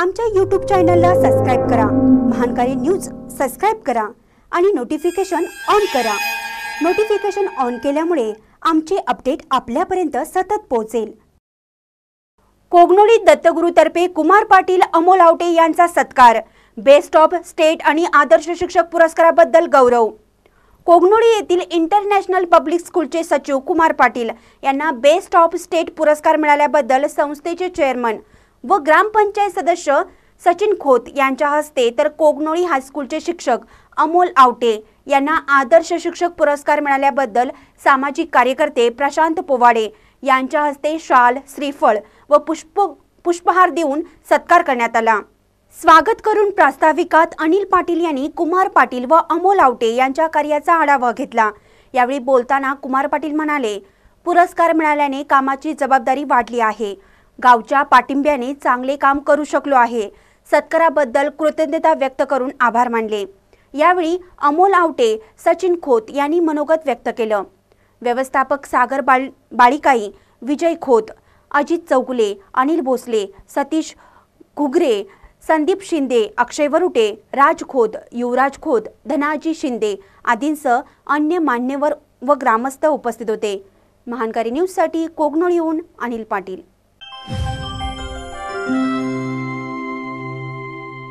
आमच्या यूट्यूब चॅनलला सबस्क्राईब करा महानकारी न्यूज सबस्क्राईब करा आणि नोटिफिकेशन ऑन करा नोटिफिकेशन ऑन केल्यामुळे आमचे अपडेट आपल्यापर्यंत सतत पोहोचेल कोगनोळी दत्तगुरुतर्फे कुमार पाटील अमोल आवटे यांचा सत्कार बेस्ट ऑफ स्टेट आणि आदर्श शिक्षक पुरस्काराबद्दल गौरव कोगनोळी येथील इंटरनॅशनल पब्लिक स्कूलचे सचिव कुमार पाटील यांना बेस्ट ऑफ स्टेट पुरस्कार मिळाल्याबद्दल संस्थेचे चेअरमन व ग्रामपंचायत सदस्य सचिन खोत यांच्या हस्ते तर कोगनोळी हायस्कूलचे शिक्षक अमोल आवटे यांना आदर्श शिक्षक पुरस्कार मिळाल्याबद्दल सामाजिक कार्यकर्ते प्रशांत पोवाडे यांच्या हस्ते शाल श्रीफळ व पुष्प पुष्पहार देऊन सत्कार करण्यात आला स्वागत करून प्रास्ताविकात अनिल पाटील यांनी कुमार पाटील व अमोल आवटे यांच्या कार्याचा आढावा घेतला यावेळी बोलताना कुमार पाटील म्हणाले पुरस्कार मिळाल्याने कामाची जबाबदारी वाढली आहे गावच्या पाठिंब्याने चांगले काम करू शकलो आहे सत्काराबद्दल कृतज्ञता व्यक्त करून आभार मानले यावेळी अमोल आवटे सचिन खोत यांनी मनोगत व्यक्त केलं व्यवस्थापक सागर बाळ बाळिकाई विजय खोत अजित चौगुले अनिल भोसले सतीश घुगरे संदीप शिंदे अक्षय वरुटे राज खोत युवराज खोत धनाजी शिंदे आदींसह अन्य मान्यवर व ग्रामस्थ उपस्थित होते महानकारी न्यूजसाठी कोगनोळीहून अनिल पाटील